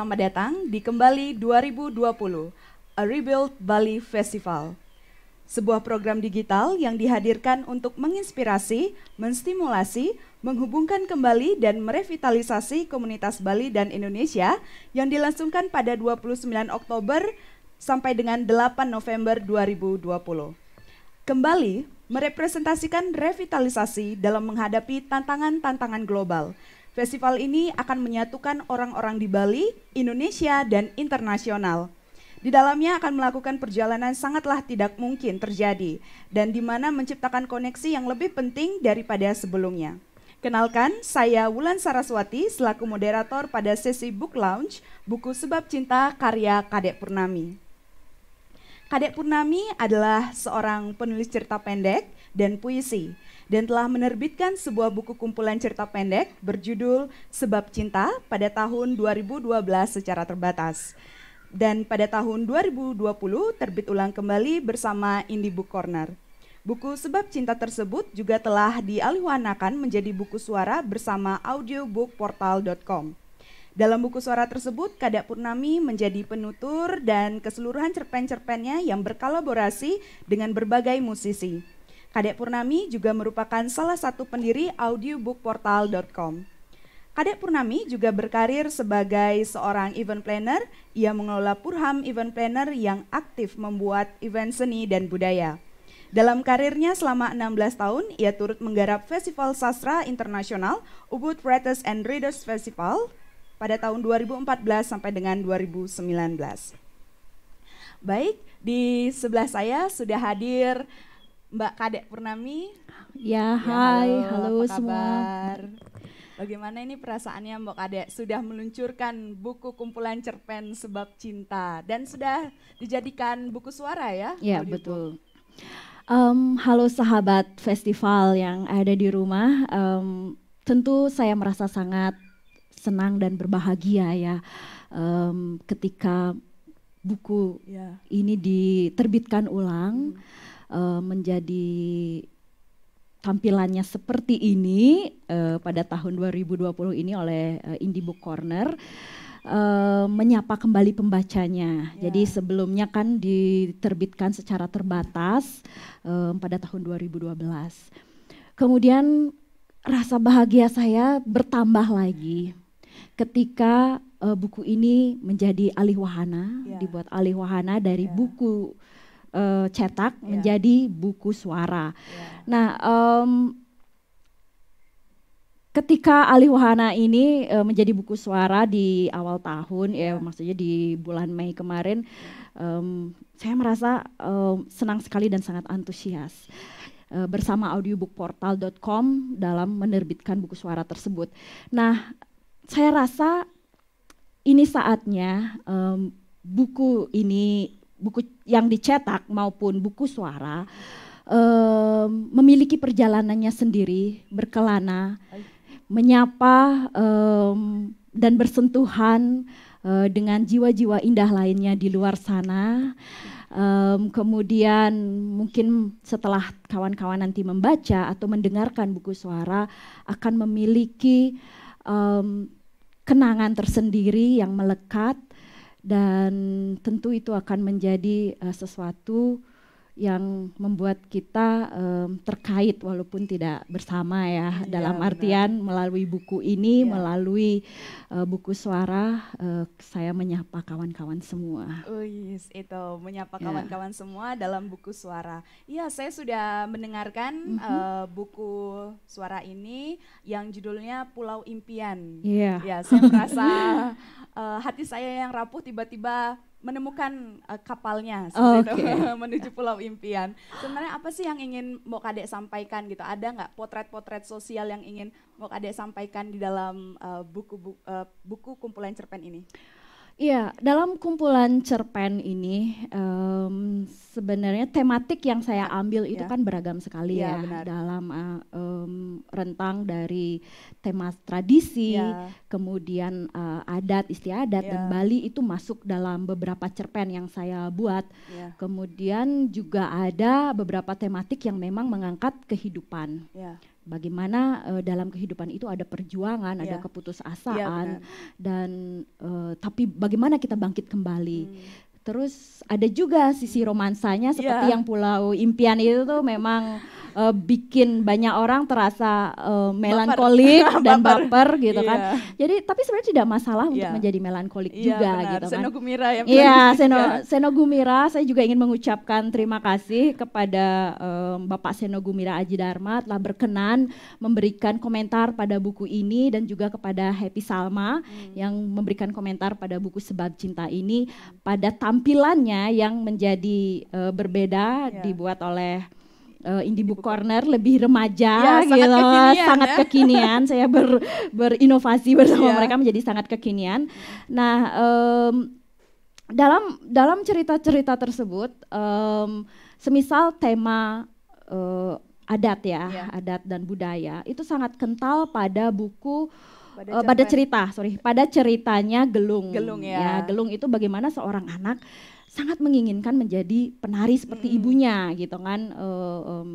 selamat datang di Kembali 2020, A Rebuild Bali Festival. Sebuah program digital yang dihadirkan untuk menginspirasi, menstimulasi, menghubungkan kembali dan merevitalisasi komunitas Bali dan Indonesia yang dilangsungkan pada 29 Oktober sampai dengan 8 November 2020. Kembali merepresentasikan revitalisasi dalam menghadapi tantangan-tantangan global – Festival ini akan menyatukan orang-orang di Bali, Indonesia, dan internasional. Di dalamnya akan melakukan perjalanan sangatlah tidak mungkin terjadi dan di mana menciptakan koneksi yang lebih penting daripada sebelumnya. Kenalkan, saya Wulan Saraswati selaku moderator pada sesi Book Lounge buku Sebab Cinta karya Kadek Purnami. Kadek Purnami adalah seorang penulis cerita pendek dan puisi dan telah menerbitkan sebuah buku kumpulan cerita pendek berjudul Sebab Cinta pada tahun 2012 secara terbatas. Dan pada tahun 2020 terbit ulang kembali bersama Indie Book Corner. Buku Sebab Cinta tersebut juga telah dialihwanakan menjadi buku suara bersama audiobookportal.com. Dalam buku suara tersebut, Kadak Purnami menjadi penutur dan keseluruhan cerpen-cerpennya yang berkolaborasi dengan berbagai musisi. Kadek Purnami juga merupakan salah satu pendiri audiobookportal.com. Kadek Purnami juga berkarir sebagai seorang event planner. Ia mengelola Purham Event Planner yang aktif membuat event seni dan budaya. Dalam karirnya selama 16 tahun, ia turut menggarap Festival Sastra Internasional Ubud Writers and Readers Festival pada tahun 2014 sampai dengan 2019. Baik, di sebelah saya sudah hadir Mbak Kadek Purnami. Ya, ya hai, halo, halo apa semua. Kabar? Bagaimana ini perasaannya Mbak Kadek sudah meluncurkan buku kumpulan cerpen Sebab Cinta dan sudah dijadikan buku suara ya? Ya, betul. Um, halo sahabat festival yang ada di rumah. Um, tentu saya merasa sangat senang dan berbahagia ya um, ketika buku yeah. ini diterbitkan ulang. Hmm uh, menjadi tampilannya seperti ini uh, pada tahun 2020 ini oleh uh, Indie Book Corner uh, menyapa kembali pembacanya. Yeah. Jadi sebelumnya kan diterbitkan secara terbatas uh, pada tahun 2012. Kemudian rasa bahagia saya bertambah lagi ketika uh, buku ini menjadi alih wahana, yeah. dibuat alih wahana dari yeah. buku uh, cetak yeah. menjadi buku suara. Yeah. Nah, um, ketika Aliwana wahana ini uh, menjadi buku suara di awal tahun ya iya. maksudnya di bulan Mei kemarin um, saya merasa um, senang sekali dan sangat antusias eh, bersama audiobookportal.com dalam menerbitkan buku suara tersebut. Nah, saya rasa ini saatnya um, buku ini buku yang dicetak maupun buku suara um, memiliki perjalanannya sendiri, berkelana, menyapa um, dan bersentuhan uh, dengan jiwa-jiwa indah lainnya di luar sana. Um, kemudian mungkin setelah kawan-kawan nanti membaca atau mendengarkan buku suara akan memiliki um, kenangan tersendiri yang melekat dan tentu itu akan menjadi uh, sesuatu yang membuat kita um, terkait walaupun tidak bersama ya, ya dalam artian melalui buku ini ya. melalui uh, buku suara uh, saya menyapa kawan-kawan semua. Oh yes, itu menyapa iya. kawan-kawan ya. semua dalam buku suara. Iya, saya sudah mendengarkan mm -hmm. uh, buku suara ini yang judulnya Pulau Impian. Iya. Yeah. Ya, saya merasa uh, hati saya yang rapuh tiba-tiba menemukan uh, kapalnya okay. menuju Pulau Impian. Sebenarnya apa sih yang ingin mau Kadek sampaikan gitu? Ada nggak potret-potret sosial yang ingin mau Kadek sampaikan di dalam uh, eh, buku bu, uh, eh, buku kumpulan cerpen ini? Iya, dalam kumpulan cerpen ini um, sebenarnya tematik yang saya ambil itu ya. kan beragam sekali iya, ya, ya dalam uh, um, rentang dari tema tradisi, ya. kemudian uh, adat istiadat ya. dan iya. Bali itu masuk dalam beberapa cerpen yang saya buat. Ya. Kemudian juga ada beberapa tematik yang memang mengangkat kehidupan. Ya bagaimana uh, dalam kehidupan itu ada perjuangan, yeah. ada iya. keputusasaan yeah, iya, dan uh, tapi bagaimana kita bangkit kembali. Hmm. Terus ada juga sisi hmm. romansanya iya. seperti yeah. yang Pulau Impian itu tuh memang uh, bikin banyak orang terasa uh, melankolik baper. dan baper, baper gitu yeah. kan. Iya. Jadi tapi sebenarnya tidak masalah yeah. untuk iya. menjadi melankolik yeah, juga benar. gitu kan. Senogumira ya. Iya, Seno Senogumira saya juga ingin mengucapkan terima kasih kepada um, Bapak Senogumira Aji Dharma telah berkenan memberikan komentar pada buku ini dan juga kepada Happy Salma hmm. yang memberikan komentar pada buku Sebab Cinta ini pada tahun tampilannya yang menjadi uh, berbeda yeah. dibuat oleh uh, Book Corner lebih remaja yeah, gitu, ya. sangat kekinian, sangat ya? kekinian. saya ber berinovasi bersama yeah. mereka menjadi sangat kekinian. Nah, um, dalam dalam cerita-cerita tersebut, um, semisal tema uh, adat ya, ya, adat dan budaya itu sangat kental pada buku pada, uh, pada cerita, sorry, pada ceritanya Gelung. Gelung ya. ya. Gelung itu bagaimana seorang anak sangat menginginkan menjadi penari seperti hmm. ibunya gitu kan. Uh, um,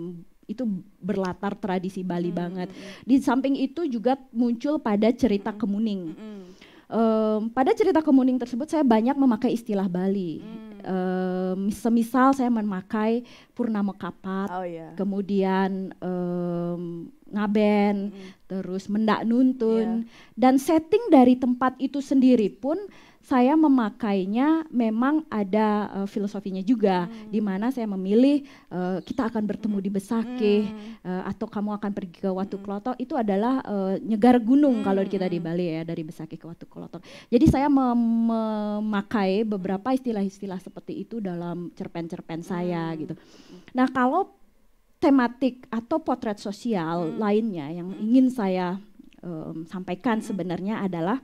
itu berlatar tradisi Bali hmm. banget. Di samping itu juga muncul pada cerita hmm. Kemuning. Hmm. Um, pada cerita Kemuning tersebut saya banyak memakai istilah Bali. Hmm Um, semisal saya memakai purna kapat, oh, yeah. kemudian um, ngaben, mm. terus mendak nuntun yeah. dan setting dari tempat itu sendiri pun saya memakainya memang ada uh, filosofinya juga hmm. di mana saya memilih uh, kita akan bertemu di Besakih hmm. uh, atau kamu akan pergi ke Watu hmm. Kloto itu adalah uh, nyegar gunung hmm. kalau kita di hmm. Bali ya dari Besakih ke Watu Kloto. Jadi saya memakai beberapa istilah-istilah seperti itu dalam cerpen-cerpen saya hmm. gitu. Nah, kalau tematik atau potret sosial hmm. lainnya yang ingin saya um, sampaikan sebenarnya adalah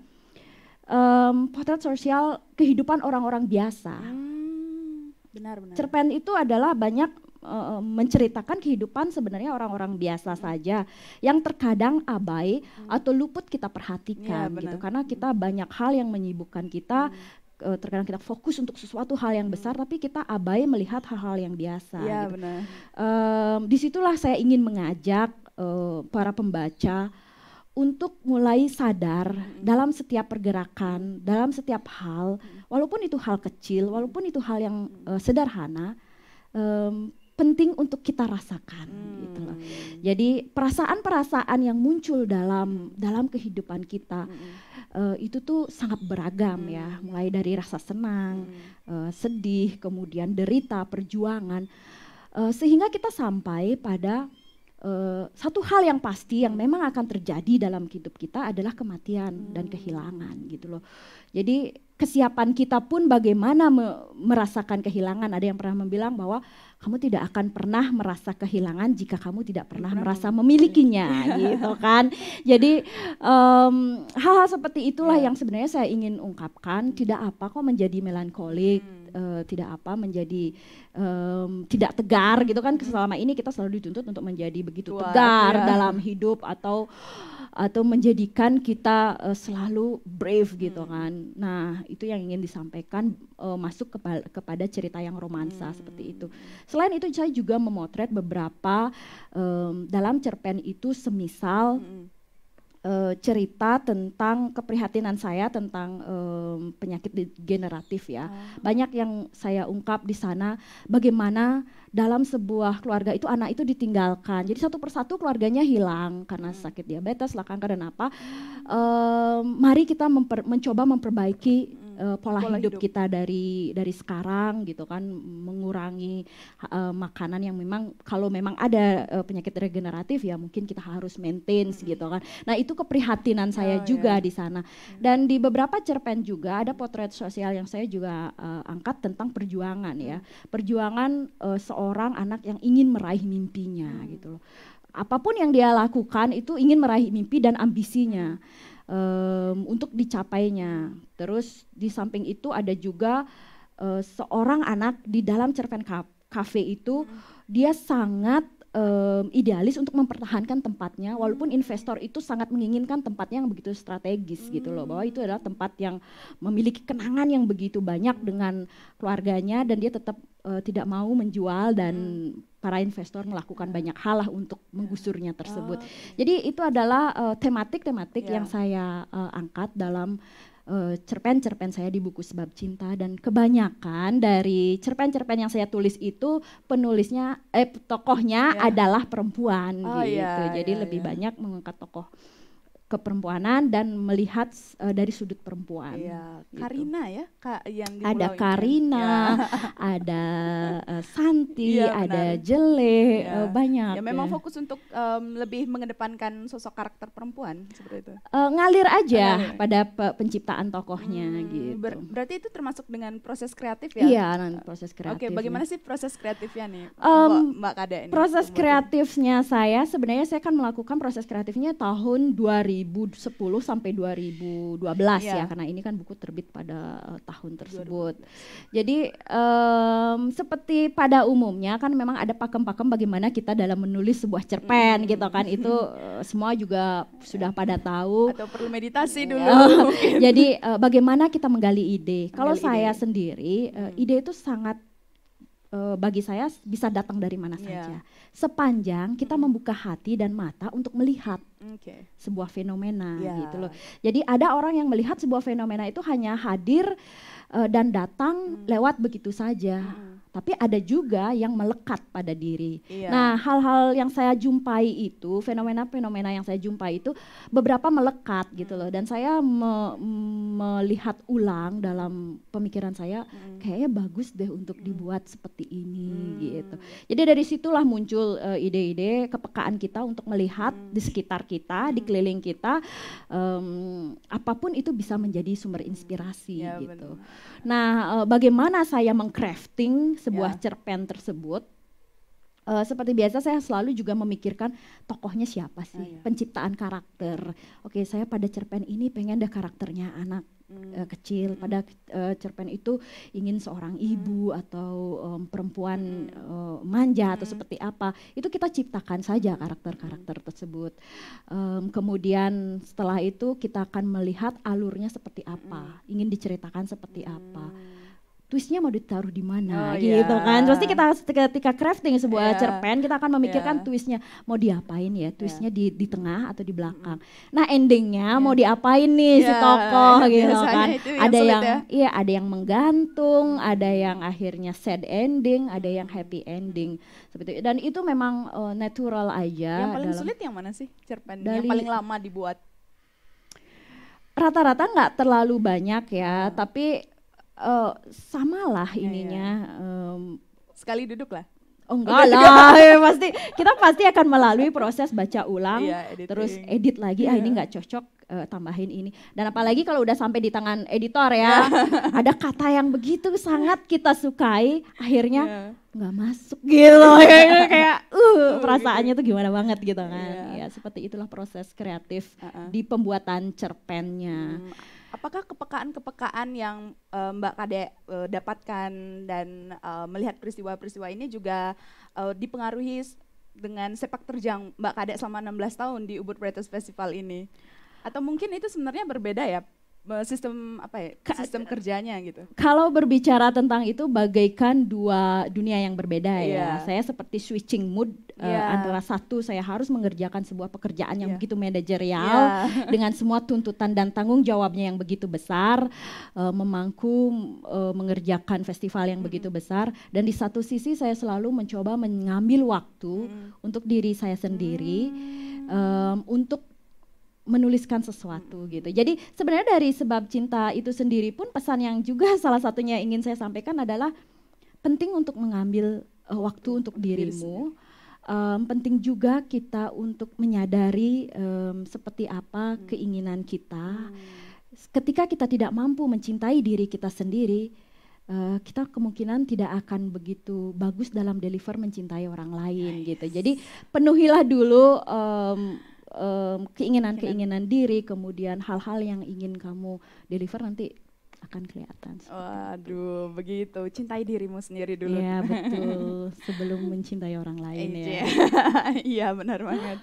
um, potret sosial kehidupan orang-orang biasa. Hmm, benar benar. Cerpen itu adalah banyak uh, menceritakan kehidupan sebenarnya orang-orang biasa hmm. saja yang terkadang abai hmm. atau luput kita perhatikan ya, gitu karena kita hmm. banyak hal yang menyibukkan kita hmm e, terkadang kita fokus untuk sesuatu hal yang besar hmm. tapi kita abai melihat hal-hal yang biasa. Iya gitu. benar. Um, disitulah saya ingin mengajak uh, para pembaca untuk mulai sadar hmm. dalam setiap pergerakan, dalam setiap hal, hmm. walaupun itu hal kecil, walaupun itu hal yang uh, sederhana, um, penting untuk kita rasakan hmm. gitu loh. Mm. Jadi perasaan-perasaan yang muncul dalam dalam kehidupan kita hmm. uh, itu tuh sangat beragam hmm. ya, mm. mulai dari rasa senang, hmm. uh, sedih, kemudian derita, perjuangan, uh, sehingga kita sampai pada Eh, satu hal yang pasti yang memang akan terjadi dalam hidup kita adalah kematian hmm. dan kehilangan gitu loh. Jadi kesiapan kita pun bagaimana me merasakan kehilangan. Ada yang pernah membilang bahwa kamu tidak akan pernah merasa kehilangan jika kamu tidak pernah merasa memilikinya iya. gitu kan. Jadi hal hal-hal seperti itulah yeah. yang sebenarnya saya ingin ungkapkan. Tidak apa kok menjadi melankolik, hmm. uh, tidak apa menjadi um, tidak tegar gitu kan. Hmm. Selama ini kita selalu dituntut untuk menjadi begitu Tua, tegar iya. dalam hidup atau atau menjadikan kita uh, selalu brave gitu hmm. kan. Nah, itu yang ingin disampaikan uh, masuk kepa kepada cerita yang romansa hmm. seperti itu. Selain itu saya juga memotret beberapa um, dalam cerpen itu semisal hmm. uh, cerita tentang keprihatinan saya tentang um, penyakit degeneratif ya. Oh. Banyak yang saya ungkap di sana bagaimana dalam sebuah keluarga itu anak itu ditinggalkan. Jadi satu persatu keluarganya hilang karena hmm. sakit diabetes lah kanker dan apa. Um, mari kita memper, mencoba memperbaiki uh, pola, pola hidup, hidup kita dari dari sekarang gitu kan mengurangi uh, makanan yang memang kalau memang ada uh, penyakit regeneratif ya mungkin kita harus maintain hmm. gitu kan. Nah, itu keprihatinan oh, saya oh, juga yeah. di sana. Hmm. Dan di beberapa cerpen juga ada potret sosial yang saya juga uh, angkat tentang perjuangan ya. Perjuangan uh, seorang anak yang ingin meraih mimpinya hmm. gitu loh. Apapun yang dia lakukan itu ingin meraih mimpi dan ambisinya um, untuk dicapainya. Terus di samping itu ada juga uh, seorang anak di dalam cerpen kafe itu hmm. dia sangat um, idealis untuk mempertahankan tempatnya walaupun hmm. investor itu sangat menginginkan tempatnya yang begitu strategis hmm. gitu loh bahwa itu adalah tempat yang memiliki kenangan yang begitu banyak dengan keluarganya dan dia tetap uh, tidak mau menjual dan hmm. para investor melakukan banyak hal lah untuk menggusurnya tersebut. Oh, okay. Jadi itu adalah eh, tematik-tematik uh, ya. yeah. yang saya uh, angkat dalam Eh, cerpen-cerpen saya di buku Sebab Cinta dan kebanyakan dari cerpen-cerpen yang saya tulis itu penulisnya eh tokohnya yeah. adalah perempuan oh, gitu. Yeah, Jadi yeah, lebih yeah. banyak mengangkat tokoh keperempuanan dan melihat uh, dari sudut perempuan. Iya, gitu. Karina ya, Kak yang di Ada Karina, ya. ada uh, Santi, ya, ada Jele, ya. uh, banyak. Ya memang ya. fokus untuk um, lebih mengedepankan sosok karakter perempuan seperti itu. Uh, ngalir aja ya. pada pe penciptaan tokohnya hmm, gitu. Ber berarti itu termasuk dengan proses kreatif ya? Iya, proses kreatif. Oke, okay, ya. bagaimana sih proses kreatifnya nih? Um, Mbak, Mbak Proses kreatifnya saya sebenarnya saya kan melakukan proses kreatifnya tahun 2000 2010 sampai 2012 yeah. ya iya. karena ini kan buku terbit pada uh, tahun tersebut. 2012. Jadi um, seperti pada umumnya kan memang ada pakem-pakem bagaimana kita dalam menulis sebuah cerpen mm. gitu kan itu uh, semua juga sudah pada tahu atau perlu meditasi iya. dulu. Jadi uh, bagaimana kita menggali ide. Kalau saya ide. sendiri uh, ide itu sangat uh, bagi saya bisa datang dari mana yeah. saja. Sepanjang kita hmm. membuka hati dan mata untuk melihat okay. sebuah fenomena yeah. gitu loh. Jadi ada orang yang melihat sebuah fenomena itu hanya hadir uh, dan datang mm. lewat begitu saja. Mm tapi ada juga yang melekat pada diri. Iya. Nah, hal-hal yang saya jumpai itu, fenomena-fenomena yang saya jumpai itu beberapa melekat hmm. gitu loh hmm. dan saya me melihat ulang dalam pemikiran saya hmm. kayaknya bagus deh untuk hmm. dibuat seperti ini hmm. gitu. Jadi dari situlah muncul ide eh, ide-ide kepekaan kita untuk melihat hmm. di sekitar kita, hmm. di keliling kita um, apapun itu bisa menjadi sumber inspirasi hmm. ya, gitu. Bener. Nah, uh, bagaimana saya mengcrafting sebuah yeah. cerpen tersebut uh, seperti biasa saya selalu juga memikirkan tokohnya siapa sih, oh, iya. penciptaan karakter. Oke, saya pada cerpen ini pengen ada karakternya anak hmm. uh, kecil, pada uh, cerpen itu ingin seorang hmm. ibu atau um, perempuan hmm. uh, manja hmm. atau seperti apa. Itu kita ciptakan saja karakter-karakter hmm. tersebut. Um, kemudian setelah itu kita akan melihat alurnya seperti apa, hmm. ingin diceritakan seperti hmm. apa twistnya mau ditaruh di mana oh, gitu yeah. kan. Pasti kita ketika crafting sebuah yeah. cerpen kita akan memikirkan yeah. twistnya mau diapain ya, twistnya yeah. di di tengah atau di belakang. Nah endingnya yeah. mau diapain nih yeah. si iya, tokoh yeah. gitu kan. Yang ada yang ya. iya ada yang menggantung, ada yang akhirnya sad ending, ada yang happy ending seperti itu. Dan itu memang uh, natural aja. Yang paling dalam, sulit yang mana sih cerpen? Dari, yang paling lama dibuat? Rata-rata nggak terlalu banyak ya, hmm. tapi uh, samalah iya, iya. ininya. Ya, ya. Sekali duduk lah. Oh enggak lah, ya pasti kita pasti akan melalui proses baca ulang, yeah, iya, terus edit lagi. Yeah. Ah ini nggak cocok, uh, tambahin ini. Dan apalagi kalau udah sampai di tangan editor ya, ada kata yang begitu sangat kita sukai, akhirnya iya. nggak yeah. masuk gitu, kayak, kayak uh oh, gitu. perasaannya tuh gimana banget gitu kan. Yeah. Ya iya, seperti itulah proses kreatif uh -uh. di pembuatan cerpennya. Hmm. Apakah kepekaan-kepekaan yang uh, Mbak Kade uh, dapatkan dan uh, melihat peristiwa-peristiwa ini juga uh, dipengaruhi dengan sepak terjang Mbak Kade selama 16 tahun di Ubud Writers Festival ini? Atau mungkin itu sebenarnya berbeda ya sistem apa ya sistem eh, kerjanya gitu. Kalau berbicara tentang itu bagaikan dua dunia yang berbeda yeah. ya. Iya. Saya seperti switching mood yeah. uh, iya. antara satu saya harus mengerjakan sebuah pekerjaan yang yeah. begitu manajerial yeah. dengan semua tuntutan dan tanggung jawabnya yang begitu besar, uh, memangku uh, mengerjakan festival yang mm begitu besar dan di satu sisi saya selalu mencoba mengambil waktu mm untuk diri saya sendiri mm um, untuk menuliskan sesuatu gitu. Jadi sebenarnya dari sebab cinta itu sendiri pun pesan yang juga salah satunya ingin saya sampaikan adalah penting untuk mengambil uh, waktu untuk dirimu. Um, penting juga kita untuk menyadari um, seperti apa hmm. keinginan kita. Hmm. Ketika kita tidak mampu mencintai diri kita sendiri, Uh, kita kemungkinan tidak akan begitu bagus dalam deliver mencintai orang lain nah, gitu. yes. gitu. Jadi penuhilah dulu um, keinginan-keinginan um, diri, kemudian hal-hal yang ingin kamu deliver nanti akan kelihatan. Waduh, begitu. Cintai dirimu sendiri dulu. Iya, betul. Sebelum mencintai orang lain iya. ya. Iya, benar banget.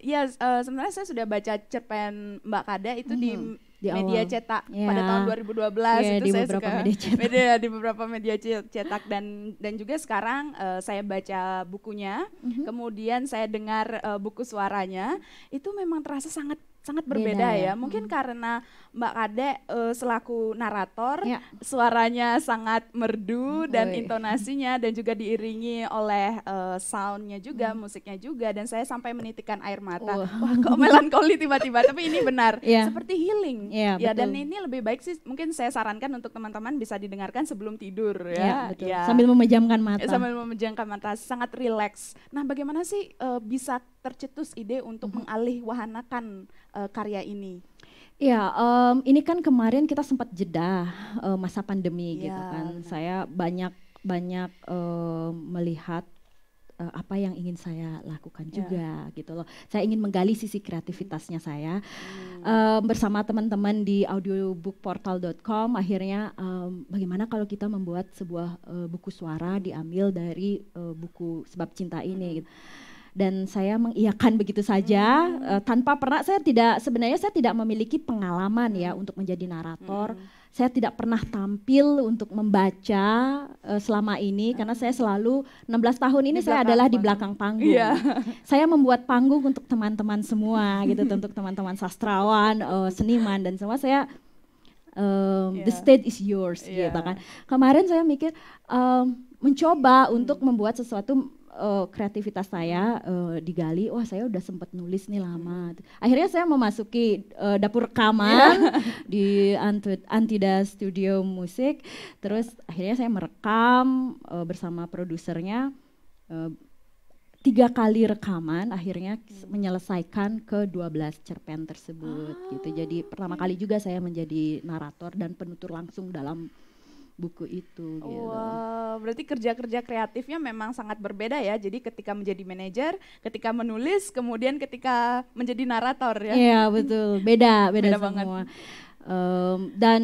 Ya, yes, uh, eh, sebenarnya saya sudah baca cerpen Mbak Kada itu mm -hmm. di mm-hmm di media awal. cetak yeah. pada tahun 2012 yeah, itu di saya suka media cetak. media di beberapa media cetak dan dan juga sekarang uh, saya baca bukunya, mm -hmm. kemudian saya dengar uh, buku suaranya itu memang terasa sangat sangat berbeda Beda, ya. ya. Hmm. Mungkin hmm. karena Mbak Kade uh, selaku narator ya. suaranya sangat merdu hmm, dan intonasinya dan juga diiringi oleh uh, soundnya juga, hmm. musiknya juga dan saya sampai menitikkan air mata. Uh. Wah, kok melankoli tiba-tiba tapi ini benar. ya. Seperti healing. ya, ya dan ini lebih baik sih mungkin saya sarankan untuk teman-teman bisa didengarkan sebelum tidur ya. Ya, betul. ya. Sambil memejamkan mata. Sambil memejamkan mata sangat rileks. Nah, bagaimana sih uh, bisa tercetus ide untuk mm -hmm. mengalih wahanakan uh, karya ini? Ya, um, ini kan kemarin kita sempat jeda uh, masa pandemi ya, gitu iya. kan. Benar. Saya banyak banyak uh, melihat eh, apa yang ingin saya lakukan iya. juga gitu loh. Saya ingin menggali sisi kreativitasnya saya hmm. um, bersama teman-teman di audiobookportal.com. Akhirnya um, bagaimana kalau kita membuat sebuah uh, buku suara diambil dari uh, buku Sebab Cinta ini. Hmm. Gitu dan saya mengiyakan begitu saja hmm. uh, tanpa pernah saya tidak sebenarnya saya tidak memiliki pengalaman ya untuk menjadi narator. Hmm. Saya tidak pernah tampil untuk membaca uh, selama ini hmm. karena saya selalu 16 tahun ini saya adalah di belakang panggung. Yeah. saya membuat panggung untuk teman-teman semua gitu untuk teman-teman sastrawan, uh, seniman dan semua saya um, yeah. the state is yours yeah. gitu kan. Kemarin saya mikir um, mencoba hmm. untuk membuat sesuatu uh, kreativitas saya uh, digali, wah saya udah sempat nulis nih lama. Akhirnya saya memasuki uh, dapur rekaman iya. di Antida Studio Musik. Terus akhirnya saya merekam uh, bersama produsernya uh, tiga kali rekaman akhirnya hmm. menyelesaikan ke 12 cerpen tersebut ah. gitu. Jadi ah, pertama kali juga saya menjadi narator dan penutur langsung dalam buku itu. Gitu. Wow, berarti kerja-kerja kreatifnya memang sangat berbeda ya. Jadi ketika menjadi manajer, ketika menulis, kemudian ketika menjadi narator ya. Iya betul, beda beda, beda semua. Banget. Um, dan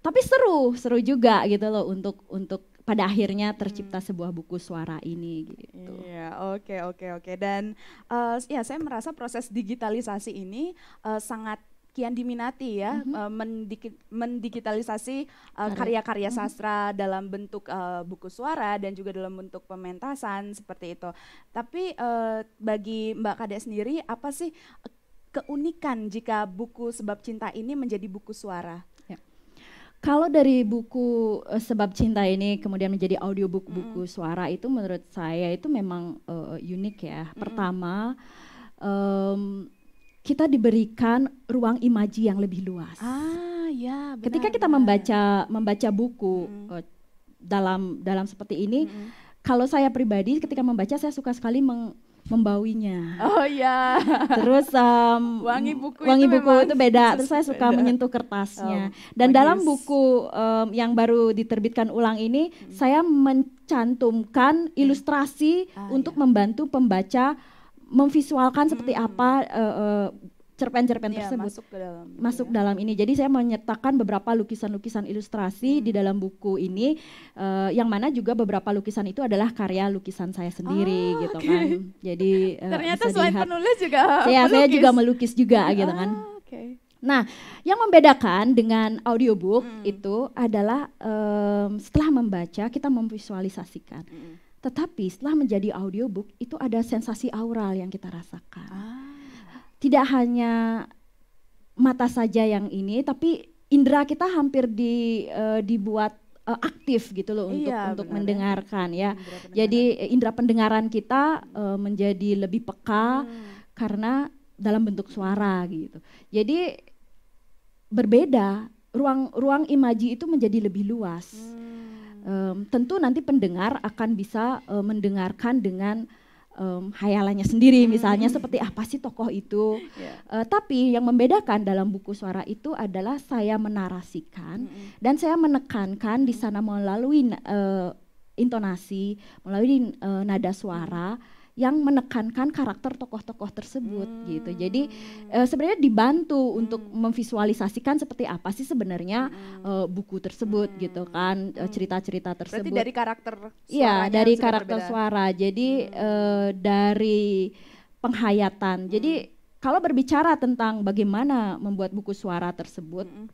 tapi seru, seru juga gitu loh untuk untuk pada akhirnya tercipta hmm. sebuah buku suara ini gitu. Iya, oke okay, oke okay, oke. Okay. Dan uh, ya saya merasa proses digitalisasi ini uh, sangat kian diminati ya mm -hmm. uh, eh, mendik mendigitalisasi eh, karya-karya uh, mm -hmm. sastra dalam bentuk uh, buku suara dan juga dalam bentuk pementasan seperti itu. Tapi uh, bagi Mbak Kadek sendiri apa sih keunikan jika buku Sebab Cinta ini menjadi buku suara? Ya. Kalau dari buku Sebab Cinta ini kemudian menjadi audiobook mm. buku suara itu menurut saya itu memang uh, unik ya. Mm. Pertama kita diberikan ruang imaji yang lebih luas. Ah, ya. Benar, Ketika kita benar. membaca membaca buku hmm. dalam dalam seperti ini, hmm. kalau saya pribadi ketika membaca saya suka sekali membawinya. Oh ya. Terus um, wangi buku wangi itu buku itu beda. Terus saya suka beda. menyentuh kertasnya. Oh, Dan bagus. dalam buku um, yang baru diterbitkan ulang ini, hmm. saya mencantumkan ilustrasi ah, untuk ya. membantu pembaca memvisualkan seperti hmm. apa uh, uh, cerpen-cerpen yeah, tersebut masuk ke dalam masuk ya. dalam ini. Jadi saya menyertakan beberapa lukisan-lukisan ilustrasi hmm. di dalam buku ini uh, yang mana juga beberapa lukisan itu adalah karya lukisan saya sendiri oh, gitu okay. kan. Jadi uh, ternyata selain dilihat, penulis juga ya, melukis. saya juga melukis juga oh, gitu kan. Oh, okay. Nah, yang membedakan dengan audiobook hmm. itu adalah um, setelah membaca kita memvisualisasikan. Hmm tetapi setelah menjadi audiobook itu ada sensasi aural yang kita rasakan. Ah. Tidak hanya mata saja yang ini, tapi indera kita hampir di, uh, dibuat eh, aktif gitu loh untuk iya, untuk benar, mendengarkan ya. Indera Jadi eh, indera pendengaran kita uh, menjadi lebih peka hmm. karena dalam bentuk suara gitu. Jadi berbeda ruang ruang imaji itu menjadi lebih luas. Hmm um, tentu nanti pendengar akan bisa uh, mendengarkan dengan um, hayalannya sendiri hmm. misalnya seperti apa sih tokoh itu yeah. Ya. uh, tapi yang membedakan dalam buku suara itu adalah saya menarasikan hmm. dan saya menekankan di hmm. sana melalui uh, intonasi melalui uh, nada suara hmm yang menekankan karakter tokoh-tokoh tersebut hmm. gitu. Jadi e, sebenarnya dibantu hmm. untuk memvisualisasikan seperti apa sih sebenarnya e, buku tersebut hmm. gitu kan eh, hmm. cerita-cerita tersebut. Berarti dari karakter Iya, dari karakter berbeda. suara. Jadi hmm. e, dari penghayatan. Hmm. Jadi kalau berbicara tentang bagaimana membuat buku suara tersebut hmm.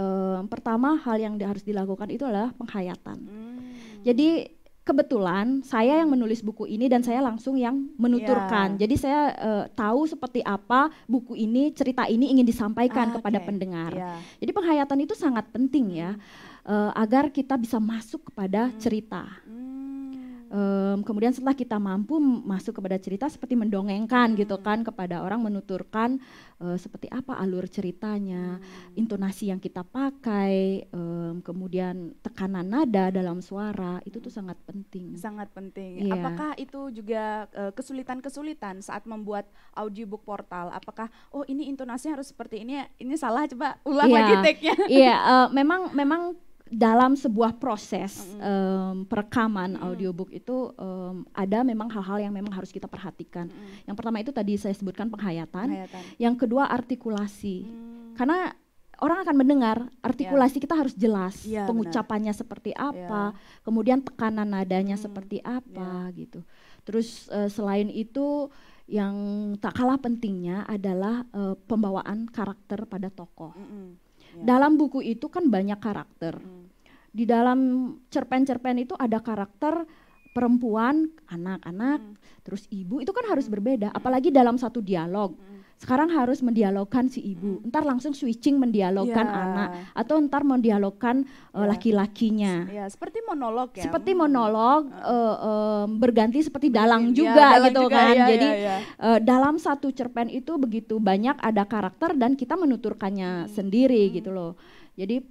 uh, pertama hal yang harus dilakukan itu adalah penghayatan. Hmm. Jadi kebetulan saya yang menulis buku ini dan saya langsung yang menuturkan. Yeah. Jadi saya uh, tahu seperti apa buku ini, cerita ini ingin disampaikan ah, kepada okay. pendengar. Yeah. Jadi penghayatan itu sangat penting ya uh, agar kita bisa masuk kepada hmm. cerita. Um, kemudian setelah kita mampu masuk kepada cerita seperti mendongengkan gitu hmm. kan kepada orang menuturkan uh, seperti apa alur ceritanya, hmm. intonasi yang kita pakai, um, kemudian tekanan nada dalam suara itu tuh sangat penting. Sangat penting. Yeah. Apakah itu juga eh, kesulitan-kesulitan uh, saat membuat audiobook portal? Apakah oh ini intonasinya harus seperti ini, ya, ini salah coba ulang yeah. lagi teknya Iya, uh, memang memang dalam sebuah proses um, perekaman mm. audiobook itu um, ada memang hal-hal yang memang harus kita perhatikan. Mm. Yang pertama itu tadi saya sebutkan penghayatan, penghayatan. yang kedua artikulasi. Mm. Karena orang akan mendengar artikulasi yeah. kita harus jelas yeah, iya, pengucapannya benar. seperti iya. apa, yeah. kemudian tekanan nadanya mm. seperti apa yeah. gitu. Terus uh, selain itu yang tak kalah pentingnya adalah uh, pembawaan karakter pada tokoh. Mm -mm. Ya. Dalam buku itu kan banyak karakter. Hmm. Di dalam cerpen-cerpen itu ada karakter perempuan, anak-anak, hmm. terus ibu itu kan harus hmm. berbeda. Apalagi dalam satu dialog sekarang harus mendialogkan si ibu hmm. ntar langsung switching mendialogkan yeah. anak atau ntar mendialogkan uh, eh, yeah. laki-lakinya yeah, seperti monolog ya seperti hmm. monolog hmm. uh, uh, berganti seperti dalang iya, juga dalang gitu juga, kan yeah, jadi yeah, yeah. Uh, dalam satu cerpen itu begitu banyak ada karakter dan kita menuturkannya hmm. sendiri hmm. gitu loh jadi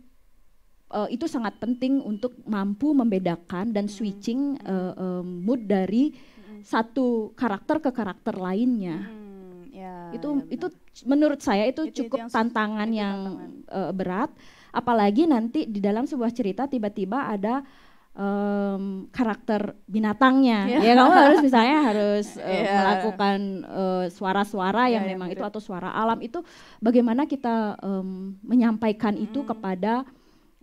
uh, itu sangat penting untuk mampu membedakan dan hmm. switching hmm. uh, um, mood dari satu karakter ke karakter lainnya. Hmm. Ya, itu ya itu menurut saya itu, itu cukup itu yang tantangan itu yang tantangan. Uh, berat, apalagi nanti di dalam sebuah cerita tiba-tiba ada um, karakter binatangnya. ya, Ya kamu harus misalnya harus uh, melakukan eh, suara-suara uh, yang ya, ya memang ya, itu atau suara alam itu bagaimana kita um, menyampaikan hmm. itu kepada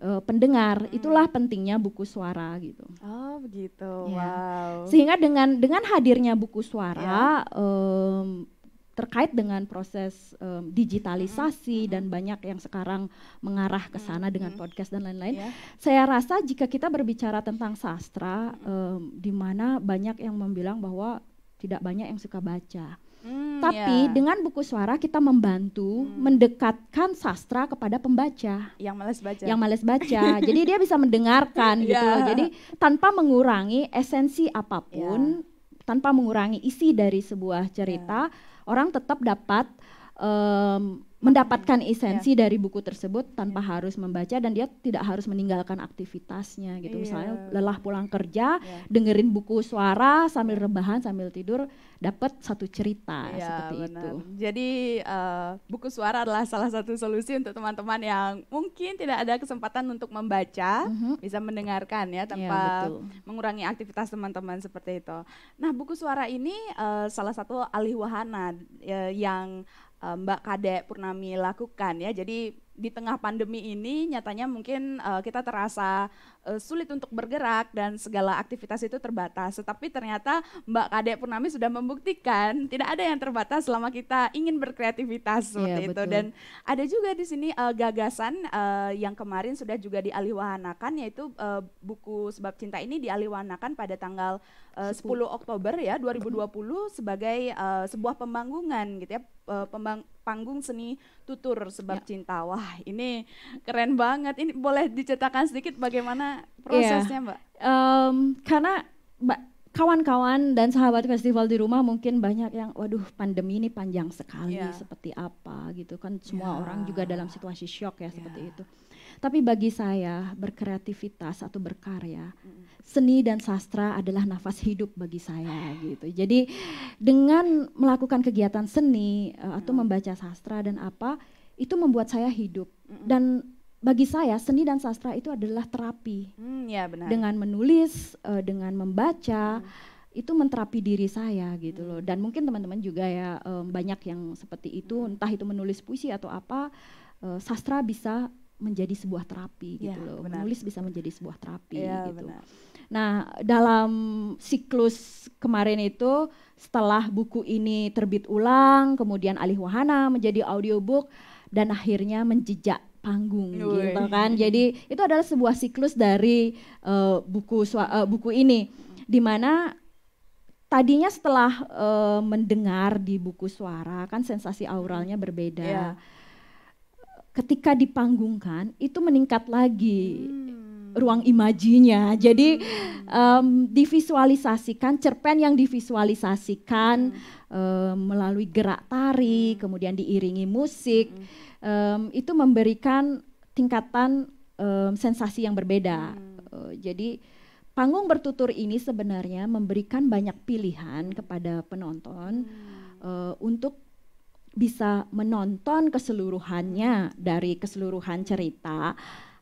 uh, pendengar. hmm. Itulah pentingnya buku suara gitu. Oh, begitu. Yeah. Wow. Sehingga dengan dengan hadirnya buku suara yeah. um, mmm, terkait dengan proses um, digitalisasi mm -hmm. dan banyak yang sekarang mengarah ke sana mm -hmm. dengan mm-hmm. podcast dan lain-lain. Yeah. Saya rasa jika kita berbicara tentang sastra, um, di mana banyak yang membilang bahwa tidak banyak yang suka baca. Mm, Tapi yeah. dengan buku suara kita membantu mm. mendekatkan sastra kepada pembaca. Yang malas baca. Yang malas baca. Jadi dia bisa mendengarkan gitu. Yeah. Jadi tanpa mengurangi esensi apapun, yeah. tanpa mengurangi isi dari sebuah cerita. Yeah orang tetap dapat um, mendapatkan iya. esensi yeah. dari buku tersebut tanpa yeah. harus membaca dan dia tidak harus meninggalkan aktivitasnya gitu yeah. misalnya iya. lelah pulang kerja yeah. dengerin buku suara sambil rebahan sambil tidur dapat satu cerita ya, seperti benar. itu. Jadi uh, buku suara adalah salah satu solusi untuk teman-teman yang mungkin tidak ada kesempatan untuk membaca, uh-huh. bisa mendengarkan ya iya, tanpa ya, mengurangi aktivitas teman-teman seperti itu. Nah, buku suara ini uh, salah satu alih wahana uh, yang Mbak Kadek Purnami lakukan ya. Jadi di tengah pandemi ini nyatanya mungkin uh, kita terasa uh, sulit untuk bergerak dan segala aktivitas itu terbatas. Tetapi ternyata Mbak Kade Purnami sudah membuktikan tidak ada yang terbatas selama kita ingin berkreativitas iya, seperti yeah, itu. Betul. Dan ada juga di sini uh, gagasan uh, yang kemarin sudah juga dialihwahanakan yaitu uh, buku Sebab Cinta ini dialihwahanakan pada tanggal uh, 10 Oktober ya 2020 sebagai uh, sebuah pembangunan gitu ya uh, pembang panggung seni tutur sebab ya. cinta. Wah, ini keren banget. Ini boleh diceritakan sedikit bagaimana iya. prosesnya, ya. Mbak? Um, karena Mbak kawan-kawan dan sahabat festival di rumah mungkin banyak yang waduh pandemi ini panjang sekali yeah. seperti apa gitu kan semua yeah. orang juga dalam situasi shock ya yeah. seperti iya. itu. Tapi bagi saya berkreativitas atau berkarya, hmm. seni dan sastra adalah nafas hidup bagi saya gitu. Jadi dengan melakukan kegiatan seni eh, atau hmm. membaca sastra dan apa itu membuat saya hidup hmm. dan bagi saya seni dan sastra itu adalah terapi. Hmm, ya benar. Dengan menulis, eh, dengan membaca hmm. itu menterapi diri saya gitu loh. Dan mungkin teman-teman juga ya eh, banyak yang seperti itu, entah itu menulis puisi atau apa, sastra bisa menjadi sebuah terapi gitu ya, loh. Benar. Menulis bisa menjadi sebuah terapi ya, gitu. Benar. Nah, dalam siklus kemarin itu setelah buku ini terbit ulang, kemudian Alih Wahana menjadi audiobook dan akhirnya menjejak panggung Ui. gitu kan. Jadi itu adalah sebuah siklus dari uh, buku uh, buku ini di mana tadinya setelah uh, mendengar di buku suara kan sensasi auralnya berbeda. Yeah ketika dipanggungkan itu meningkat lagi hmm. ruang imajinya. Jadi um, divisualisasikan cerpen yang divisualisasikan hmm. um, melalui gerak tari, hmm. kemudian diiringi musik, hmm. um, itu memberikan tingkatan um, sensasi yang berbeda. Hmm. Uh, jadi panggung bertutur ini sebenarnya memberikan banyak pilihan kepada penonton hmm. uh, untuk bisa menonton keseluruhannya dari keseluruhan cerita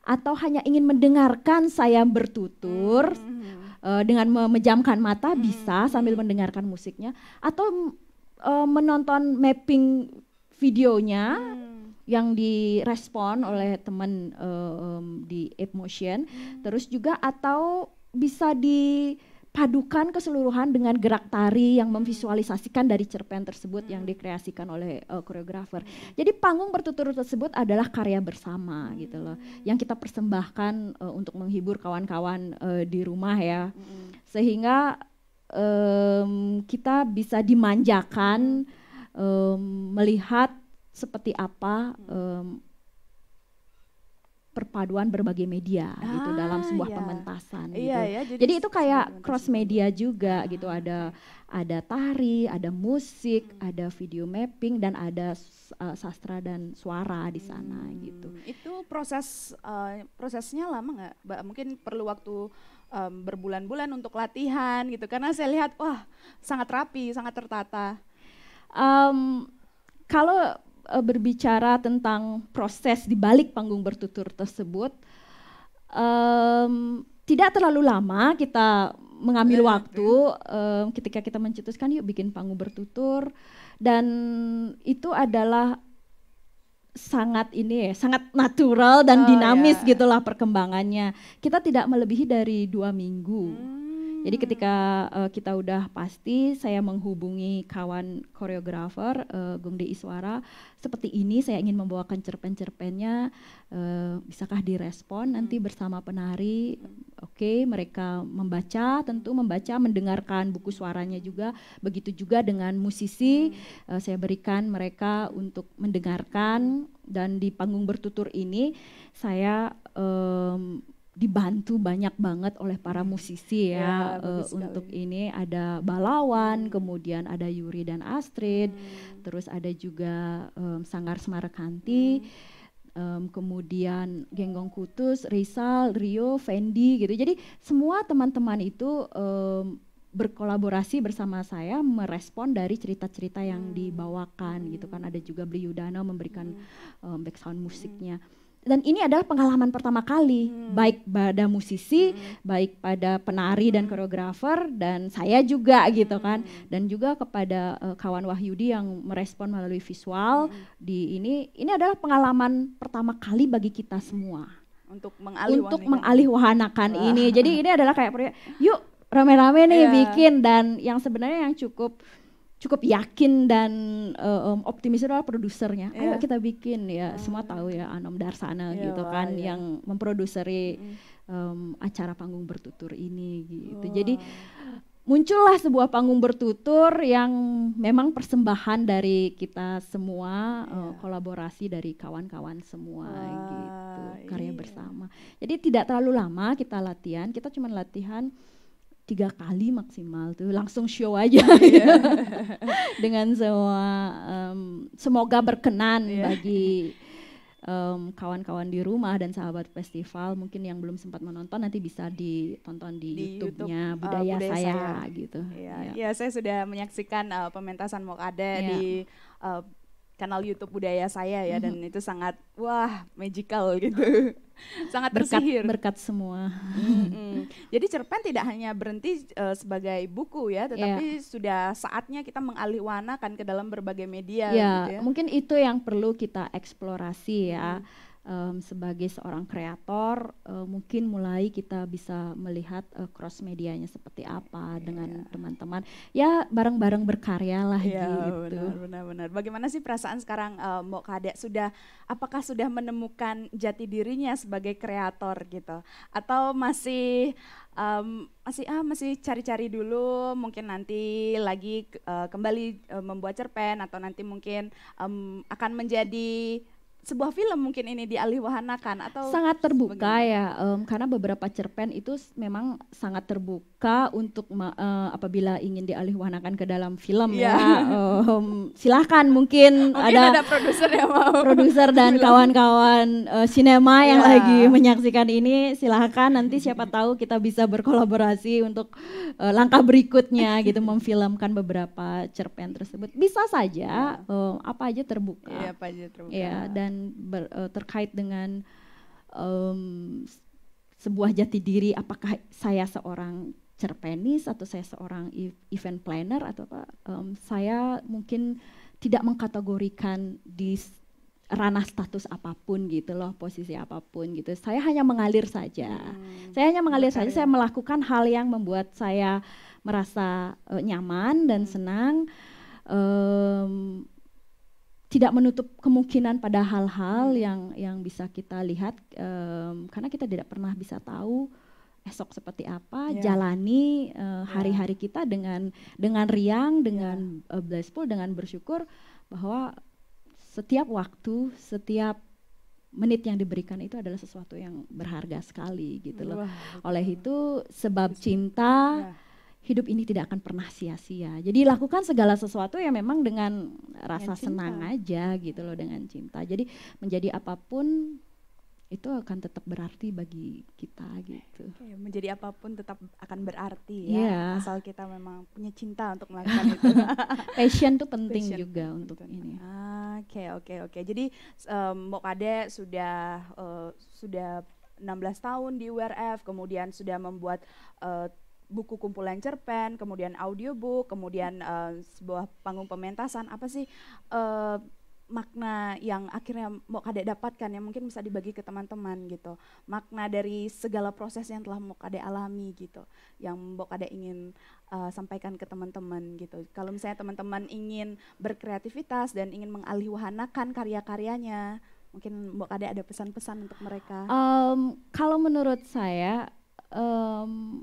atau hanya ingin mendengarkan saya bertutur hmm. uh, dengan memejamkan mata hmm. bisa hmm. sambil mendengarkan musiknya atau uh, menonton mapping videonya hmm. yang direspon oleh teman um, di Emotion hmm. terus juga atau bisa di padukan keseluruhan dengan gerak tari yang memvisualisasikan dari cerpen tersebut yang hmm. dikreasikan oleh uh, koreografer. Jadi panggung bertutur tersebut adalah karya bersama gitu loh, hmm. yang kita persembahkan uh, untuk menghibur kawan-kawan uh, di rumah ya, hmm. sehingga um, kita bisa dimanjakan um, melihat seperti apa um, perpaduan berbagai media gitu ah, gitu dalam sebuah iya. pementasan iya, gitu. Iya, jadi, jadi itu kayak cross media juga ah. gitu ada ada tari, ada musik, hmm. ada video mapping dan ada uh, sastra dan suara di sana hmm, gitu. Itu proses uh, prosesnya lama nggak? Mungkin perlu waktu um, berbulan-bulan untuk latihan gitu karena saya lihat wah sangat rapi, sangat tertata. Um, kalau uh, berbicara tentang proses di balik panggung bertutur tersebut, um, tidak terlalu lama kita mengambil iya, iya. waktu um, ketika kita mencetuskan yuk bikin panggung bertutur dan itu adalah sangat ini ya sangat natural dan oh, dinamis yeah. gitulah perkembangannya kita tidak melebihi dari dua minggu. Hmm jadi hmm. ketika uh, kita udah pasti, saya menghubungi kawan koreografer uh, Gung De Iswara. Seperti ini saya ingin membawakan cerpen-cerpennya, uh, bisakah direspon nanti hmm. bersama penari? Oke, okay, mereka membaca, tentu membaca, mendengarkan buku suaranya juga. Begitu juga dengan musisi, uh, saya berikan mereka untuk mendengarkan dan di panggung bertutur ini saya um, dibantu banyak banget oleh para musisi ya, ya uh, untuk ini ada Balawan, hmm. kemudian ada Yuri dan Astrid, hmm. terus ada juga um, Sanggar Semarakanti, Hmm um, kemudian Genggong Kutus, Rizal, Rio, Fendi gitu. Jadi semua teman-teman itu um, berkolaborasi bersama saya merespon dari cerita-cerita yang hmm. dibawakan gitu kan. Hmm. Ada juga Bli Yudana memberikan hmm. um, background musiknya. Hmm dan ini adalah pengalaman pertama kali hmm. baik pada musisi, hmm. baik pada penari hmm. dan koreografer dan saya juga gitu kan hmm. dan juga kepada uh, kawan Wahyudi yang merespon melalui visual hmm. di ini ini adalah pengalaman pertama kali bagi kita semua untuk mengalih untuk mengalihwahanakan Wah. ini. Jadi ini adalah kayak yuk rame-rame nih yeah. bikin dan yang sebenarnya yang cukup cukup yakin dan uh, eh, um, optimis adalah produsernya. Yeah. Ayo iya. kita bikin ya, ah. semua tahu ya Anom Darsana yeah, gitu kan yeah. yang memproduseri mm. um, acara panggung bertutur ini gitu. Wow. Jadi muncullah sebuah panggung bertutur yang memang persembahan dari kita semua, yeah. uh, iya. kolaborasi dari kawan-kawan semua wow. gitu, karya iya. bersama. Jadi tidak terlalu lama kita latihan, kita cuma latihan tiga kali maksimal tuh langsung show aja yeah. dengan semua um, semoga berkenan yeah. bagi kawan kawan-kawan di rumah dan sahabat festival mungkin yang belum sempat menonton nanti bisa ditonton di, di YouTube-nya YouTube, eh, budaya, uh, budaya saya, saya gitu. Iya, yeah. yeah. yeah, saya sudah menyaksikan uh, pementasan Mokada iya. yeah. di uh, kanal YouTube budaya saya ya dan mm-hmm. itu sangat wah magical gitu sangat tersihir berkat, berkat semua mm -hmm. jadi cerpen tidak hanya berhenti uh, sebagai buku ya iya. tetapi yeah. sudah saatnya kita mengalihwanakan ke dalam berbagai media yeah, gitu ya mungkin itu yang perlu kita eksplorasi ya mm um, sebagai seorang kreator uh, mungkin mulai kita bisa melihat uh, cross medianya seperti apa yeah. dengan iya. teman-teman ya bareng-bareng berkarya lah yeah, gitu benar-benar bagaimana sih perasaan sekarang uh, eh, mau Kade sudah apakah sudah menemukan jati dirinya sebagai kreator gitu atau masih um, masih ah masih cari-cari dulu mungkin nanti lagi uh, kembali uh, membuat cerpen atau nanti mungkin um, akan menjadi sebuah film mungkin ini dialihwahanakan atau sangat terbuka ya um, karena beberapa cerpen itu memang sangat terbuka untuk uh, apabila ingin dialihwahanakan ke dalam film yeah. ya um, silahkan mungkin, mungkin ada, ada produser yang mau produser dan kawan-kawan uh, sinema yang yeah. lagi menyaksikan ini silahkan nanti siapa tahu kita bisa berkolaborasi untuk uh, langkah berikutnya gitu memfilmkan beberapa cerpen tersebut bisa saja yeah. Iya. um, apa aja terbuka yeah, apa aja terbuka yeah, dan dengan ber, uh, terkait dengan um, sebuah jati diri apakah saya seorang cerpenis atau saya seorang e, event planner atau apa um, saya mungkin tidak mengkategorikan di ranah status apapun gitu loh posisi apapun gitu saya hanya mengalir saja hmm. saya hanya mengalir Bukan saja ya. saya melakukan hal yang membuat saya merasa uh, nyaman dan hmm. senang um, tidak menutup kemungkinan pada hal-hal yang yang bisa kita lihat um, karena kita tidak pernah bisa tahu esok seperti apa yeah. jalani eh, ya. hari-hari uh, yeah. kita dengan dengan riang ya. dengan yeah. uh, blissful dengan bersyukur bahwa setiap waktu setiap menit yang diberikan itu adalah sesuatu yang berharga sekali gitu loh Wah, oleh itu sebab cinta yeah hidup ini tidak akan pernah sia-sia. Jadi lakukan segala sesuatu yang memang dengan rasa dengan senang aja gitu loh dengan cinta. Jadi menjadi apapun itu akan tetap berarti bagi kita gitu. Oke, menjadi apapun tetap akan berarti ya, yeah. asal kita memang punya cinta untuk melakukan itu. Passion tuh penting Passion juga untuk untuk ini. Oke oke oke. Jadi um, Mbok Ade sudah uh, sudah 16 tahun di URF, kemudian sudah membuat uh, buku kumpulan cerpen, kemudian audiobook, kemudian uh, sebuah panggung pementasan, apa sih uh, makna yang akhirnya mau kade dapatkan yang mungkin bisa dibagi ke teman-teman gitu makna dari segala proses yang telah mau kade alami gitu yang mau kade ingin uh, sampaikan ke teman-teman gitu kalau misalnya teman-teman ingin berkreativitas dan ingin mengalihwahanakan karya-karyanya mungkin mau kade ada pesan-pesan untuk mereka um, kalau menurut saya um,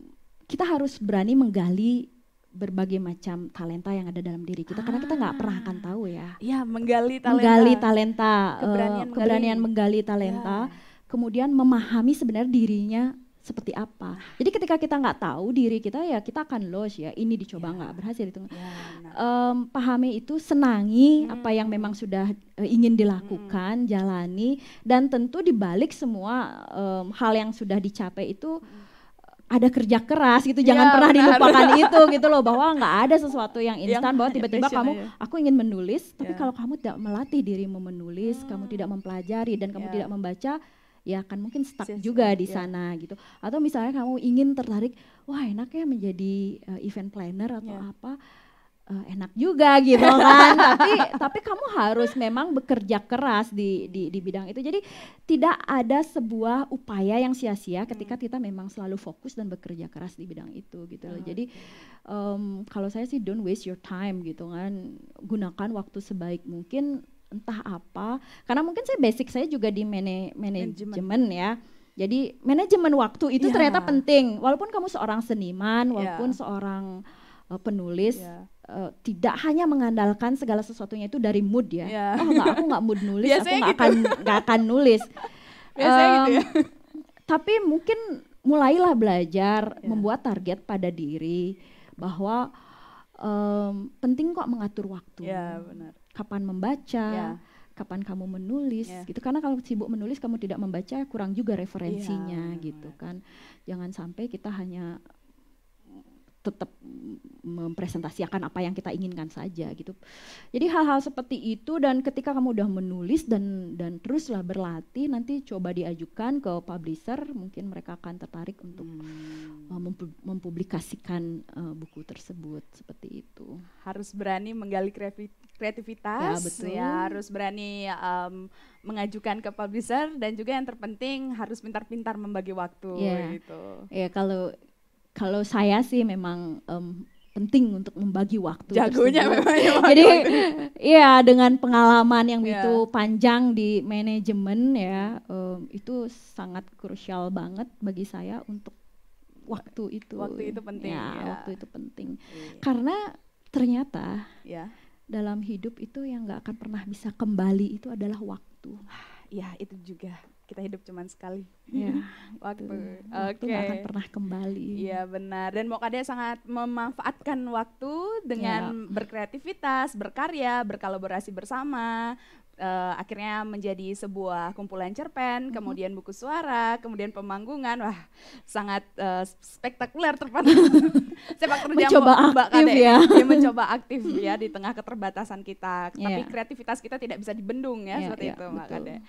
kita harus berani menggali berbagai macam talenta yang ada dalam diri kita ah. karena kita nggak pernah akan ah. tahu ya. Iya, menggali talenta. Menggali talenta, eh, keberanian, uh, keberanian menggali, talenta, ya. kemudian memahami sebenarnya dirinya seperti apa. Jadi ketika kita nggak tahu diri kita ya kita akan lose ya. Ini dicoba ya. nggak ya. berhasil itu. Ya, um, pahami itu, senangi hmm. apa yang memang sudah uh, ingin dilakukan, hmm. jalani dan tentu dibalik semua um, hal yang sudah dicapai itu hmm ada kerja keras gitu jangan ya, pernah benar. dilupakan itu gitu loh bahwa nggak ada sesuatu yang instan bahwa tiba-tiba kamu aja. aku ingin menulis tapi ya. kalau kamu tidak melatih dirimu menulis hmm. kamu tidak ah. mempelajari dan kamu ya. tidak membaca ya akan mungkin stuck juga di ya. sana gitu atau misalnya kamu ingin tertarik wah enaknya menjadi uh, event planner atau ya. apa uh, enak juga gitu kan tapi tapi kamu harus memang bekerja keras di, di di bidang itu jadi tidak ada sebuah upaya yang sia-sia ketika hmm. kita memang selalu fokus dan bekerja keras di bidang itu gitu loh jadi um, kalau saya sih don't waste your time gitu kan gunakan waktu sebaik mungkin entah apa karena mungkin saya basic saya juga di mana manajemen ya jadi manajemen waktu itu yeah. ternyata penting walaupun kamu seorang seniman iya. walaupun yeah. seorang uh, penulis yeah Eh, tidak hanya mengandalkan segala sesuatunya itu dari mood ya. Yeah. Oh enggak, aku nggak mood nulis, aku nggak gitu. akan nggak akan nulis. um, gitu ya. Tapi mungkin mulailah belajar yeah. membuat target pada diri bahwa um, penting kok mengatur waktu. Yeah, benar. Kapan membaca, yeah. kapan kamu menulis yeah. gitu. Karena kalau sibuk menulis kamu tidak membaca kurang juga referensinya yeah, gitu kan. Jangan sampai kita hanya tetap mempresentasikan apa yang kita inginkan saja gitu. Jadi hal-hal seperti itu dan ketika kamu udah menulis dan dan teruslah berlatih nanti coba diajukan ke publisher mungkin mereka akan tertarik untuk hmm. Uh, mem mempublikasikan uh, buku tersebut seperti itu. Harus berani menggali kreativitas ya, betul. ya harus berani um, mengajukan ke publisher dan juga yang terpenting harus pintar-pintar membagi waktu yeah. gitu. Ya yeah, kalau kalau saya sih memang um, penting untuk membagi waktu. Jagonya tersebut. memang. Ya, Jadi iya dengan pengalaman yang yeah. Iya. itu panjang di manajemen ya um, itu sangat krusial banget bagi saya untuk waktu itu. Waktu itu penting. Ya, ya. waktu itu penting. Yeah. Karena ternyata yeah. dalam hidup itu yang nggak akan pernah bisa kembali itu adalah waktu. Ya, itu juga kita hidup cuma sekali. Ya, waktu. Waktu okay. akan pernah kembali. Iya, benar. Dan Mokade sangat memanfaatkan waktu dengan ya. berkreativitas, berkarya, berkolaborasi bersama, uh, akhirnya menjadi sebuah kumpulan cerpen, mm-hmm. kemudian buku suara, kemudian pemanggungan. Wah, sangat uh, spektakuler terpadu. Sepak terjang mencoba Mbak Kade. Ya. ya. mencoba aktif mm-hmm. ya di tengah keterbatasan kita. Yeah. Tapi kreativitas kita tidak bisa dibendung ya yeah, seperti yeah, itu Mbak betul. Kade. Oke.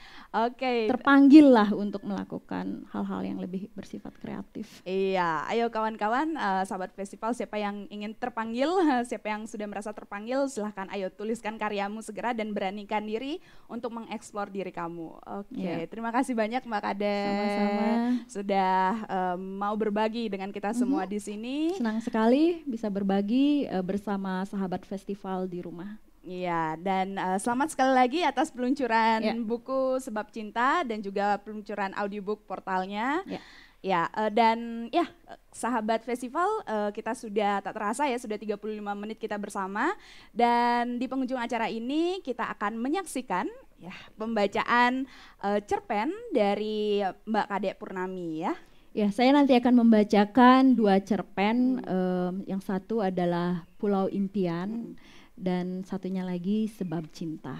Okay. Terpanggil lah untuk melakukan hal-hal yang lebih bersifat kreatif. Iya, ayo kawan-kawan uh, sahabat festival siapa yang ingin terpanggil, siapa yang sudah merasa terpanggil silahkan ayo tuliskan karyamu segera dan beranikan diri untuk mengeksplor diri kamu. Oke, okay. Iya. yeah. terima kasih banyak Mbak Kade. Sama-sama. Sudah um, mau berbagi dengan kita mhm. semua mm -hmm. di sini. Senang sekali bisa berbagi uh, bersama sahabat festival di rumah. Iya, dan uh, selamat sekali lagi atas peluncuran yeah. buku Sebab Cinta dan juga peluncuran audiobook portalnya. Yeah. Ya, eh, dan ya sahabat festival uh, kita sudah tak terasa ya sudah 35 menit kita bersama dan di penghujung acara ini kita akan menyaksikan ya pembacaan uh, cerpen dari Mbak Kadek Purnami ya. Ya, saya nanti akan membacakan dua cerpen hmm. yang satu adalah Pulau Impian hmm. dan satunya lagi Sebab Cinta.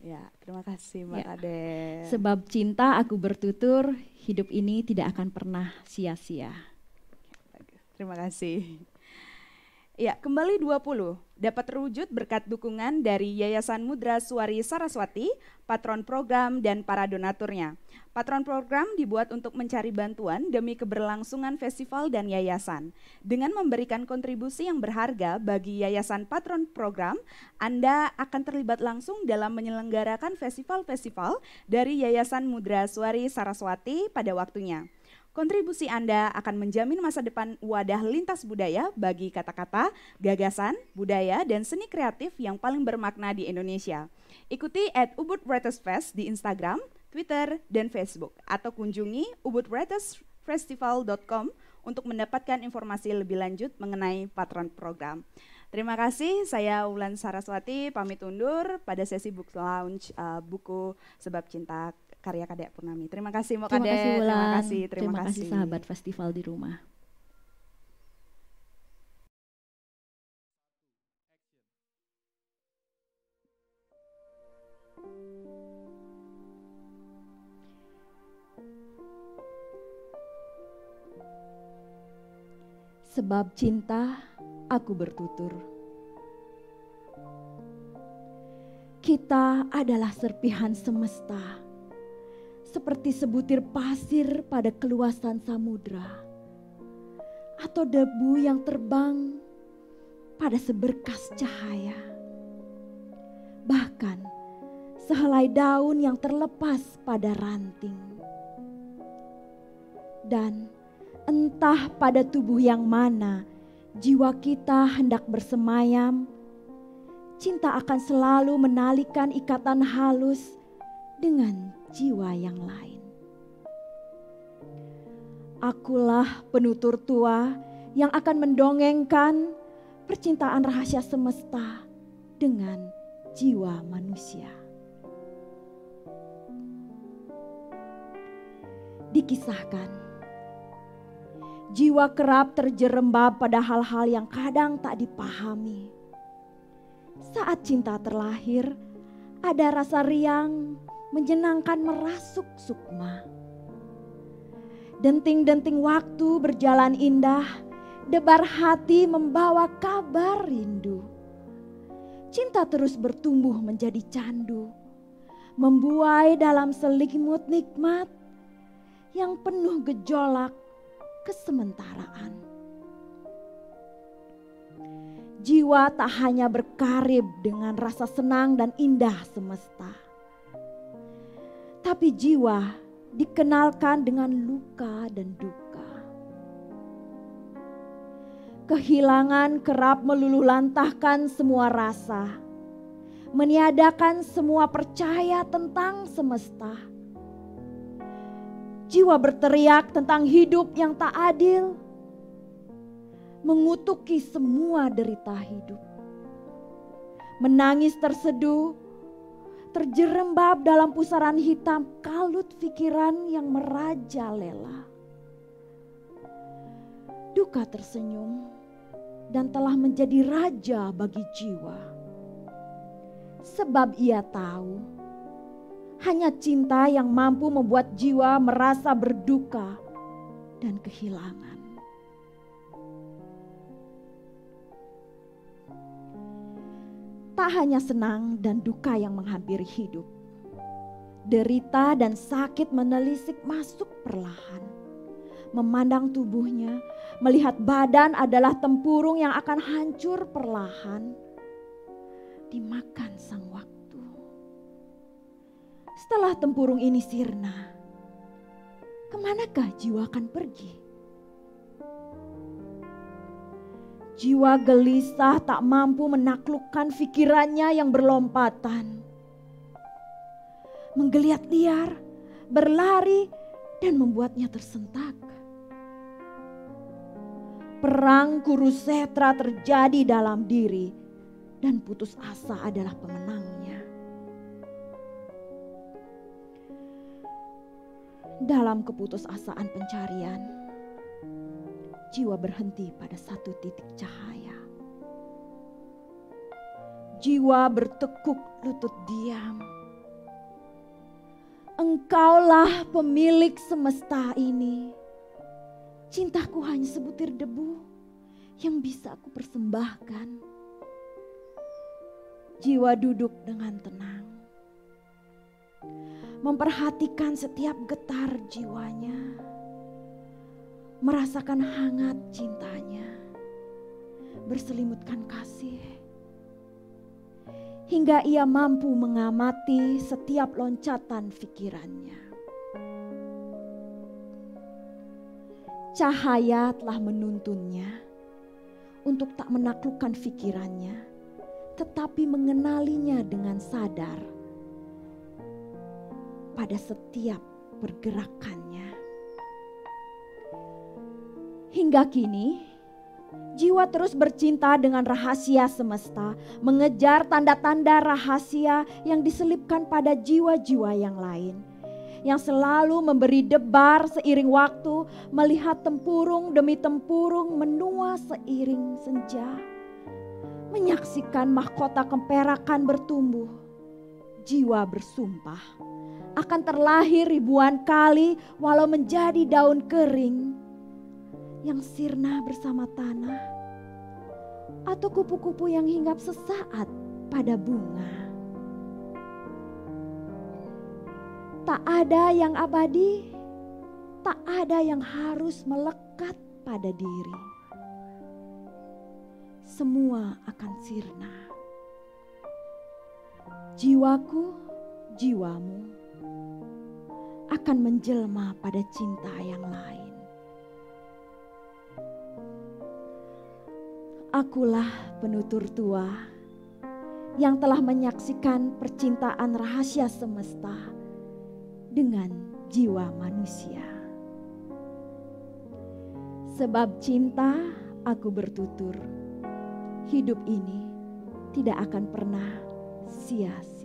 Ya, terima kasih Mbak ya. Ade. Sebab cinta aku bertutur, hidup ini tidak akan pernah sia-sia. Terima kasih. Ya, kembali 20 dapat terwujud berkat dukungan dari Yayasan Mudra Suwari Saraswati, patron program dan para donaturnya. Patron program dibuat untuk mencari bantuan demi keberlangsungan festival dan yayasan. Dengan memberikan kontribusi yang berharga bagi Yayasan Patron Program, Anda akan terlibat langsung dalam menyelenggarakan festival-festival dari Yayasan Mudra Suwari Saraswati pada waktunya. Kontribusi Anda akan menjamin masa depan wadah lintas budaya bagi kata-kata, gagasan, budaya, dan seni kreatif yang paling bermakna di Indonesia. Ikuti at Ubud Writers Fest di Instagram, Twitter, dan Facebook, atau kunjungi ubudwritersfestival.com untuk mendapatkan informasi lebih lanjut mengenai patron program. Terima kasih, saya Wulan Saraswati pamit undur pada sesi book launch eh, uh, buku Sebab Cinta karya Kadek Purnami. Terima kasih Mbak Kadek. Terima kasih Terima kasih, terima, terima kasih. kasih sahabat festival di rumah. Sebab cinta aku bertutur. Kita adalah serpihan semesta seperti sebutir pasir pada keluasan samudra, atau debu yang terbang pada seberkas cahaya. Bahkan sehelai daun yang terlepas pada ranting. Dan entah pada tubuh yang mana jiwa kita hendak bersemayam, cinta akan selalu menalikan ikatan halus dengan jiwa yang lain. Akulah penutur tua yang akan mendongengkan percintaan rahasia semesta dengan jiwa manusia. Dikisahkan, jiwa kerap terjerembab pada hal-hal yang kadang tak dipahami. Saat cinta terlahir, ada rasa riang menyenangkan merasuk sukma. Denting-denting waktu berjalan indah, debar hati membawa kabar rindu. Cinta terus bertumbuh menjadi candu, membuai dalam selimut nikmat yang penuh gejolak kesementaraan. Jiwa tak hanya berkarib dengan rasa senang dan indah semesta tapi jiwa dikenalkan dengan luka dan duka. Kehilangan kerap meluluh lantahkan semua rasa, meniadakan semua percaya tentang semesta. Jiwa berteriak tentang hidup yang tak adil, mengutuki semua derita hidup. Menangis terseduh terjerembab dalam pusaran hitam kalut pikiran yang merajalela. Duka tersenyum dan telah menjadi raja bagi jiwa. Sebab ia tahu hanya cinta yang mampu membuat jiwa merasa berduka dan kehilangan. tak hanya senang dan duka yang menghampiri hidup. Derita dan sakit menelisik masuk perlahan. Memandang tubuhnya, melihat badan adalah tempurung yang akan hancur perlahan. Dimakan sang waktu. Setelah tempurung ini sirna, kemanakah jiwa akan pergi? Jiwa gelisah tak mampu menaklukkan pikirannya yang berlompatan. Menggeliat liar, berlari, dan membuatnya tersentak. Perang Kurusetra terjadi dalam diri dan putus asa adalah pemenangnya. Dalam keputusasaan pencarian, jiwa berhenti pada satu titik cahaya. Jiwa bertekuk lutut diam. Engkaulah pemilik semesta ini. Cintaku hanya sebutir debu yang bisa aku persembahkan. Jiwa duduk dengan tenang. Memperhatikan setiap getar jiwanya merasakan hangat cintanya, berselimutkan kasih, hingga ia mampu mengamati setiap loncatan pikirannya. Cahaya telah menuntunnya untuk tak menaklukkan pikirannya, tetapi mengenalinya dengan sadar pada setiap pergerakan Hingga kini, jiwa terus bercinta dengan rahasia semesta, mengejar tanda-tanda rahasia yang diselipkan pada jiwa-jiwa yang lain. Yang selalu memberi debar seiring waktu, melihat tempurung demi tempurung menua seiring senja. Menyaksikan mahkota kemperakan bertumbuh, jiwa bersumpah akan terlahir ribuan kali walau menjadi daun kering yang sirna bersama tanah, atau kupu-kupu yang hinggap sesaat pada bunga. Tak ada yang abadi, tak ada yang harus melekat pada diri. Semua akan sirna. Jiwaku, jiwamu akan menjelma pada cinta yang lain. Akulah penutur tua yang telah menyaksikan percintaan rahasia semesta dengan jiwa manusia. Sebab cinta aku bertutur, hidup ini tidak akan pernah sia-sia.